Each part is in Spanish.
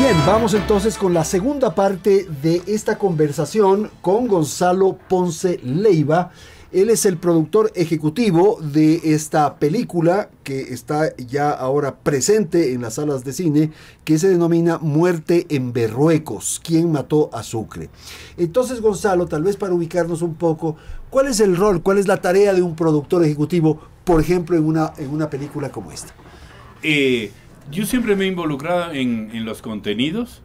Bien, vamos entonces con la segunda parte de esta conversación con Gonzalo Ponce Leiva. Él es el productor ejecutivo de esta película que está ya ahora presente en las salas de cine, que se denomina Muerte en Berruecos, ¿quién mató a Sucre? Entonces, Gonzalo, tal vez para ubicarnos un poco, ¿cuál es el rol, cuál es la tarea de un productor ejecutivo, por ejemplo, en una, en una película como esta? Eh, yo siempre me he involucrado en, los contenidos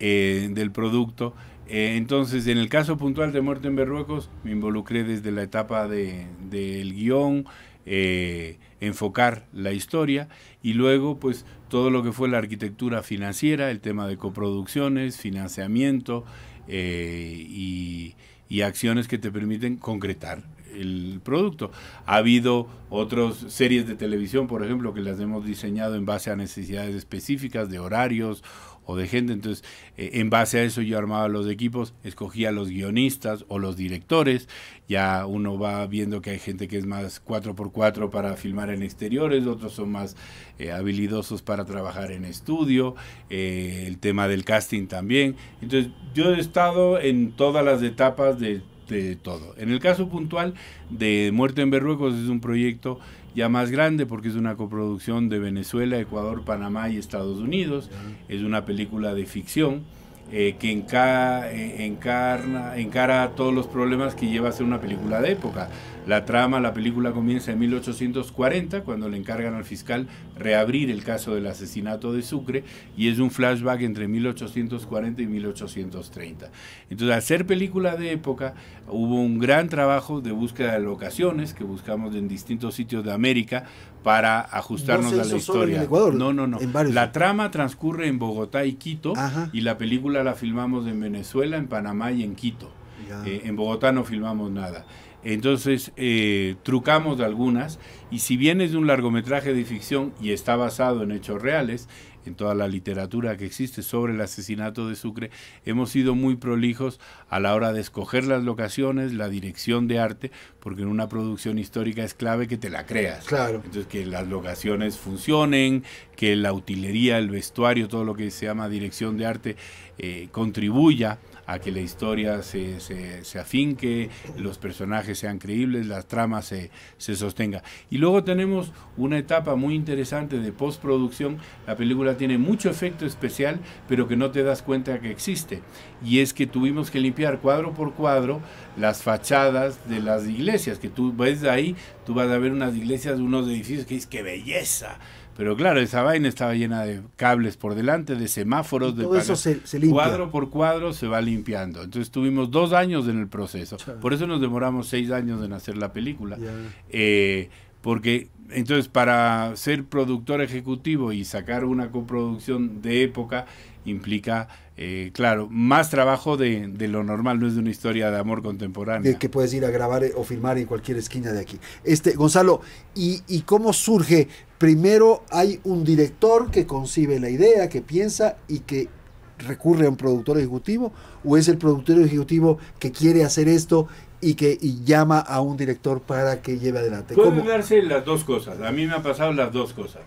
eh, del producto. Eh, entonces, en el caso puntual de Muerte en Berruecos, me involucré desde la etapa del de, guión, eh, enfocar la historia y luego, pues, todo lo que fue la arquitectura financiera, el tema de coproducciones, financiamiento y acciones que te permiten concretar el producto. Ha habido otras series de televisión, por ejemplo, que las hemos diseñado en base a necesidades específicas de horarios o de gente. Entonces, eh, en base a eso yo armaba los equipos, escogía los guionistas o los directores. Ya uno va viendo que hay gente que es más 4x4 para filmar en exteriores, otros son más eh, habilidosos para trabajar en estudio, eh, el tema del casting también. Entonces, yo he estado en todas las etapas de de todo. En el caso puntual de Muerte en Berruecos es un proyecto ya más grande porque es una coproducción de Venezuela, Ecuador, Panamá y Estados Unidos. Es una película de ficción eh, que eh, encarna, encara todos los problemas que lleva a ser una película de época la trama, la película comienza en 1840, cuando le encargan al fiscal reabrir el caso del asesinato de Sucre, y es un flashback entre 1840 y 1830. Entonces, al ser película de época, hubo un gran trabajo de búsqueda de locaciones que buscamos en distintos sitios de América para ajustarnos a la historia. no, no, no. la trama transcurre en Bogotá y Quito, y la película la filmamos en Venezuela, en Panamá y en Quito. Eh, en Bogotá no filmamos nada. Entonces, eh, trucamos algunas y si bien es de un largometraje de ficción y está basado en hechos reales, en toda la literatura que existe sobre el asesinato de Sucre, hemos sido muy prolijos a la hora de escoger las locaciones, la dirección de arte, porque en una producción histórica es clave que te la creas. Claro. Entonces, que las locaciones funcionen, que la utilería, el vestuario, todo lo que se llama dirección de arte eh, contribuya a que la historia se, se, afinque, los personajes sean creíbles, las tramas se, se sostenga. Y luego tenemos una etapa muy interesante de postproducción. La película tiene mucho efecto especial, pero que no te das cuenta que existe. Y es que tuvimos que limpiar cuadro por cuadro las fachadas de las iglesias, que tú ves ahí, tú vas a ver unas iglesias, unos edificios que dices, ¡qué belleza! Pero claro, esa vaina estaba llena de cables por delante, de semáforos, todo de eso se, cuadro por cuadro se va limpiando. Entonces tuvimos dos años en el proceso. Por eso nos demoramos seis años en hacer la película. Eh, porque entonces para ser productor ejecutivo y sacar una coproducción de época implica eh, claro, más trabajo de, lo normal, no es de una historia de amor contemporánea. que puedes ir a grabar eh, o filmar en cualquier esquina de aquí. Este, Gonzalo, ¿y, cómo surge? Primero hay un director que concibe la idea, que piensa y que recurre a un productor ejecutivo, o es el productor ejecutivo que quiere hacer esto y que llama a un director para que lleve adelante. Pueden darse las dos cosas. A mí me han pasado las dos cosas.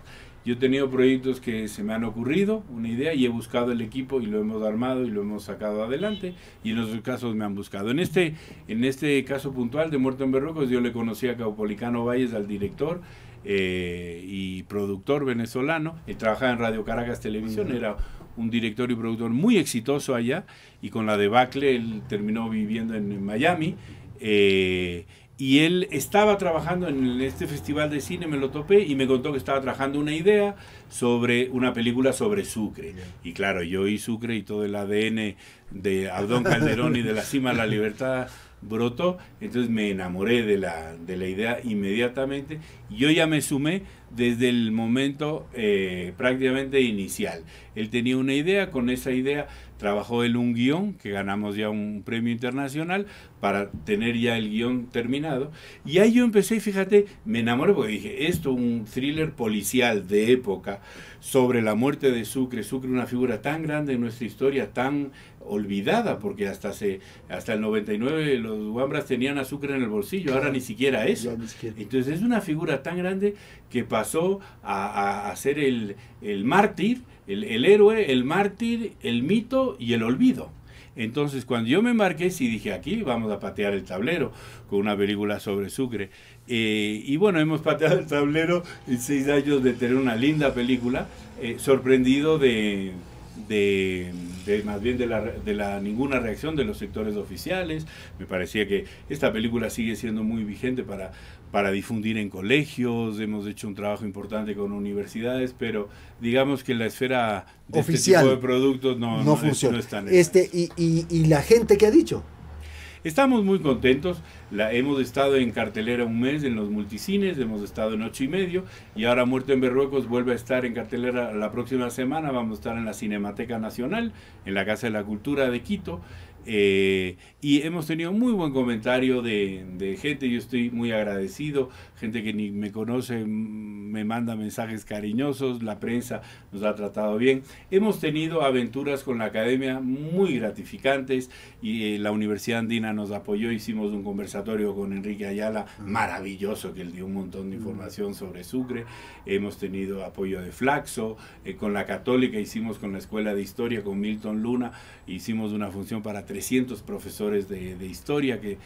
Yo he tenido proyectos que se me han ocurrido, una idea, y he buscado el equipo y lo hemos armado y lo hemos sacado adelante, y en otros casos me han buscado. En este, en este caso puntual de Muerto en Berrocos, yo le conocí a Caupolicano Valles, al director, eh, y productor venezolano. Él trabajaba en Radio Caracas Televisión, era un director y productor muy exitoso allá y con la debacle él terminó viviendo en, Miami. Eh, y él estaba trabajando en este festival de cine, me lo topé y me contó que estaba trabajando una idea sobre una película sobre Sucre. Y claro, yo y Sucre y todo el ADN de Abdón Calderón y de la cima de la libertad brotó, entonces me enamoré de la, de la idea inmediatamente. Yo ya me sumé desde el momento eh, prácticamente inicial. Él tenía una idea, con esa idea trabajó él un guión, que ganamos ya un premio internacional, para tener ya el guión terminado. Y ahí yo empecé, y fíjate, me enamoré porque dije, esto, un thriller policial de época sobre la muerte de Sucre, Sucre una figura tan grande en nuestra historia, tan olvidada, porque hasta se, hasta el 99 los guambras tenían azúcar en el bolsillo, ahora ni siquiera eso. Entonces es una figura tan grande que pasó a, ser el, mártir, el, héroe, el mártir, el mito y el olvido. Entonces cuando yo me marqué, sí dije, aquí vamos a patear el tablero con una película sobre Sucre. Eh, y bueno, hemos pateado el tablero en seis años de tener una linda película, eh, sorprendido de de, más bien de la, ninguna reacción de los sectores oficiales. Me parecía que esta película sigue siendo muy vigente para, para difundir en colegios, hemos hecho un trabajo importante con universidades, pero digamos que la esfera de este Oficial, de productos no, no, funciona. este, y, y, y la gente que ha dicho, Estamos muy contentos, la, hemos estado en cartelera un mes en los multicines, hemos estado en ocho y medio y ahora Muerto en Berruecos vuelve a estar en cartelera la próxima semana, vamos a estar en la Cinemateca Nacional, en la Casa de la Cultura de Quito eh, y hemos tenido muy buen comentario de, gente, yo estoy muy agradecido, gente que ni me conoce me manda mensajes cariñosos, la prensa nos ha tratado bien. Hemos tenido aventuras con la academia muy gratificantes y eh, la Universidad Andina nos apoyó, hicimos un conversatorio con Enrique Ayala, maravilloso, que él dio un montón de información sobre Sucre. Hemos tenido apoyo de Flaxo, eh, con la Católica hicimos con la Escuela de Historia, con Milton Luna, hicimos una función para 300 profesores de, historia que,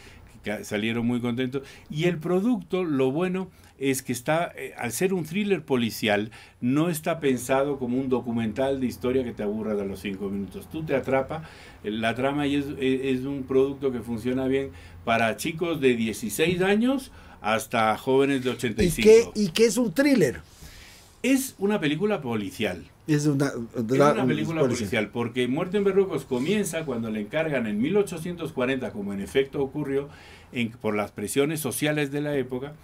salieron muy contentos. Y el producto, lo bueno es que está, eh, al ser un thriller policial, no está pensado como un documental de historia que te aburra de los cinco minutos. Tú te atrapa eh, la trama e, es, un producto que funciona bien para chicos de 16 años hasta jóvenes de 85. ¿Y y qué es un thriller? Es una película policial es una, es película policial. porque Muerte en Berruecos comienza cuando le encargan en 1840, como en efecto ocurrió, por las presiones sociales de la época,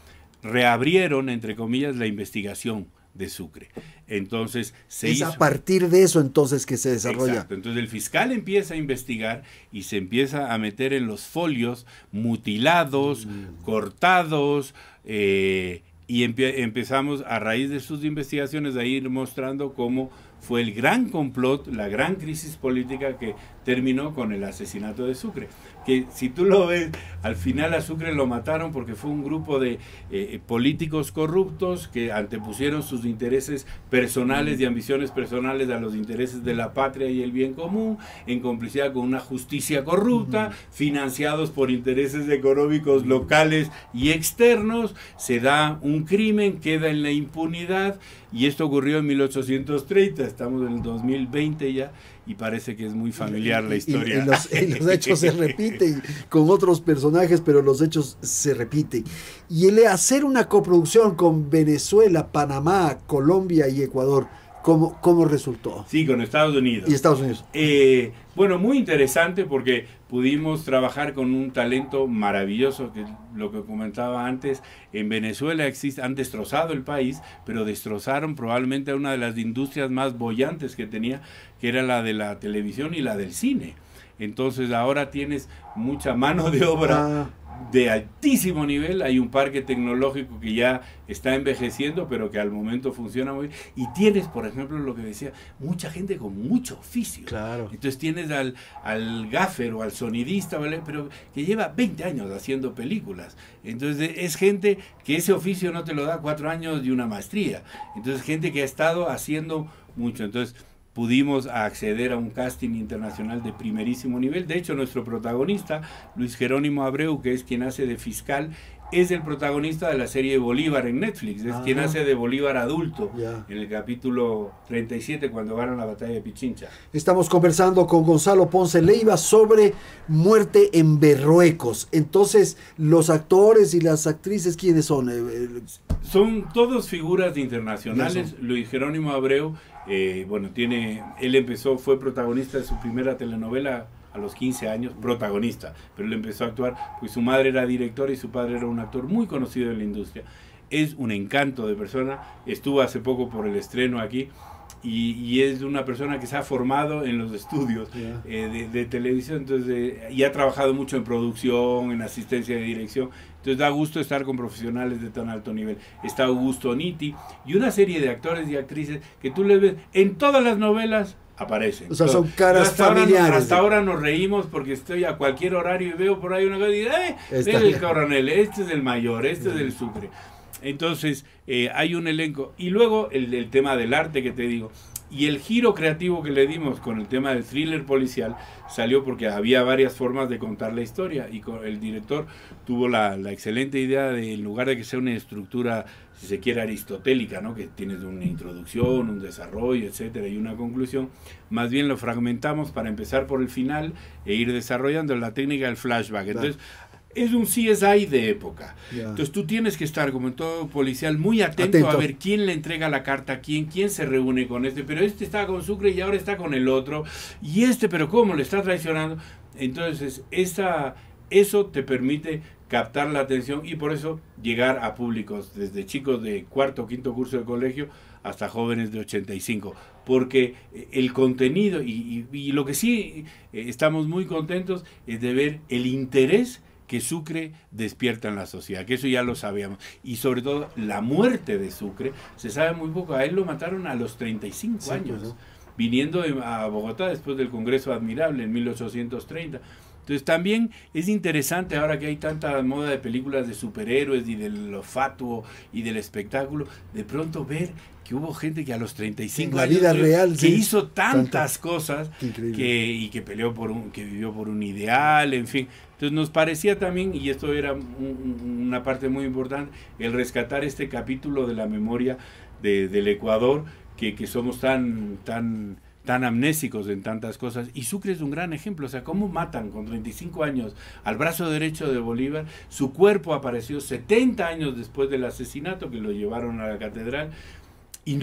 reabrieron, entre comillas, la investigación de Sucre. Entonces se es a partir de eso entonces que se desarrolla. Exacto. Entonces el fiscal empieza a investigar y se empieza a meter en los folios mutilados, mm. cortados, eh, y empezamos a raíz de sus investigaciones a ir mostrando cómo fue el gran complot, la gran crisis política que terminó con el asesinato de Sucre. Que si tú lo ves, al final a Sucre lo mataron porque fue un grupo de eh, eh, políticos corruptos que antepusieron sus intereses personales y ambiciones personales a los intereses de la patria y el bien común, en complicidad con una justicia corrupta, financiados por intereses económicos locales y externos, se da un crimen, queda en la impunidad y esto ocurrió en 1830, estamos en el 2020 ya, y parece que es muy familiar la historia. Y, los, hechos se repiten con otros personajes, pero los hechos se repiten. Y el hacer una coproducción con Venezuela, Panamá, Colombia y Ecuador, cómo, cómo resultó. Sí, con Estados Unidos. Y Estados Unidos. Eh, bueno, muy interesante porque pudimos trabajar con un talento maravilloso, que es lo que comentaba antes, en Venezuela existe, han destrozado el país, pero destrozaron probablemente una de las industrias más bollantes que tenía, que era la de la televisión y la del cine. Entonces ahora tienes mucha mano de obra ah de altísimo nivel, hay un parque tecnológico que ya está envejeciendo, pero que al momento funciona muy bien. Y tienes, por ejemplo, lo que decía, mucha gente con mucho oficio. Claro. Entonces tienes al, al gaffer o al sonidista, ¿vale? Pero que lleva 20 años haciendo películas. Entonces es gente que ese oficio no te lo da cuatro años de una maestría. Entonces gente que ha estado haciendo mucho. Entonces pudimos acceder a un casting internacional de primerísimo nivel. De hecho, nuestro protagonista, Luis Jerónimo Abreu, que es quien hace de fiscal, es el protagonista de la serie Bolívar en Netflix, es quien ah. hace de Bolívar adulto en el capítulo 37 cuando ganan la batalla de Pichincha. Estamos conversando con Gonzalo Ponce Leiva sobre muerte en Berruecos. Entonces, los actores y las actrices, ¿quiénes son? Eh, eh, son todos figuras internacionales. Luis Jerónimo Abreu eh, bueno, tiene, él empezó, fue protagonista de su primera telenovela a los 15 años, protagonista, pero él empezó a actuar porque su madre era directora y su padre era un actor muy conocido en la industria. Es un encanto de persona, estuvo hace poco por el estreno aquí y, es una persona que se ha formado en los estudios eh, de, televisión entonces eh, y ha trabajado mucho en producción, en asistencia de dirección. Entonces da gusto estar con profesionales de tan alto nivel. Está Augusto Niti y una serie de actores y actrices que tú les ves en todas las novelas aparecen. O sea, son caras hasta familiares. Ahora, hasta ahora nos reímos porque estoy a cualquier horario y veo por ahí una cosa y digo, ¡eh! Este es el coronel, este es el mayor, este es el sucre. Entonces, eh, hay un elenco. Y luego el, tema del arte que te digo. Y el giro creativo que le dimos con el tema del thriller policial salió porque había varias formas de contar la historia y el director tuvo la, excelente idea de, en lugar de que sea una estructura, si se quiere, aristotélica, ¿no? que tienes una introducción, un desarrollo, etcétera, y una conclusión, más bien lo fragmentamos para empezar por el final e ir desarrollando la técnica del flashback. Entonces, es un CSI de época. Entonces tú tienes que estar, como en todo policial, muy atento, a ver quién le entrega la carta quién, quién se reúne con este, pero este está con Sucre y ahora está con el otro, y este, pero ¿cómo le está traicionando? Entonces, esa, eso te permite captar la atención y por eso llegar a públicos, desde chicos de cuarto o quinto curso de colegio hasta jóvenes de 85, porque eh, el contenido y, y lo que sí eh, estamos muy contentos es de ver el interés que Sucre despierta en la sociedad, que eso ya lo sabíamos. Y sobre todo la muerte de Sucre, se sabe muy poco, a él lo mataron a los 35 años, viniendo a Bogotá después del Congreso Admirable en 1830. Entonces también es interesante ahora que hay tanta moda de películas de superhéroes y de lo fatuo y del espectáculo, de pronto ver que hubo gente que a los 35 años hizo tantas cosas y que peleó por un que vivió por un ideal, en fin. Entonces nos parecía también y esto era una parte muy importante el rescatar este capítulo de la memoria del Ecuador que, que, somos tan tan tan amnésicos en tantas cosas. Y Sucre es un gran ejemplo. O sea, cómo matan con 35 años al brazo derecho de Bolívar. Su cuerpo apareció 70 años después del asesinato que lo llevaron a la catedral y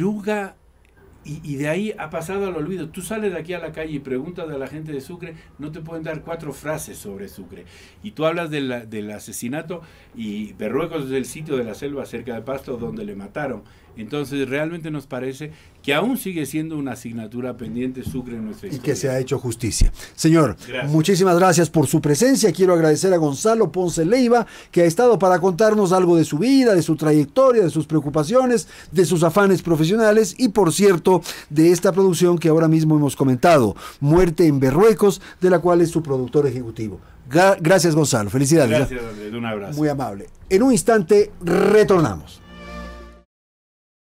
y, de ahí ha pasado al olvido. Tú sales de aquí a la calle y preguntas a la gente de Sucre, no te pueden dar cuatro frases sobre Sucre. Y tú hablas del asesinato y Berruecos del sitio de la selva cerca de Pasto donde le mataron entonces realmente nos parece que aún sigue siendo una asignatura pendiente Sucre en nuestra historia. Y que se ha hecho justicia. Señor, muchísimas gracias por su presencia. Quiero agradecer a Gonzalo Ponce Leiva, que ha estado para contarnos algo de su vida, de su trayectoria, de sus preocupaciones, de sus afanes profesionales y, por cierto, de esta producción que ahora mismo hemos comentado, Muerte en Berruecos, de la cual es su productor ejecutivo. gracias, Gonzalo. Felicidades. Gracias, Un abrazo. Muy amable. En un instante, retornamos.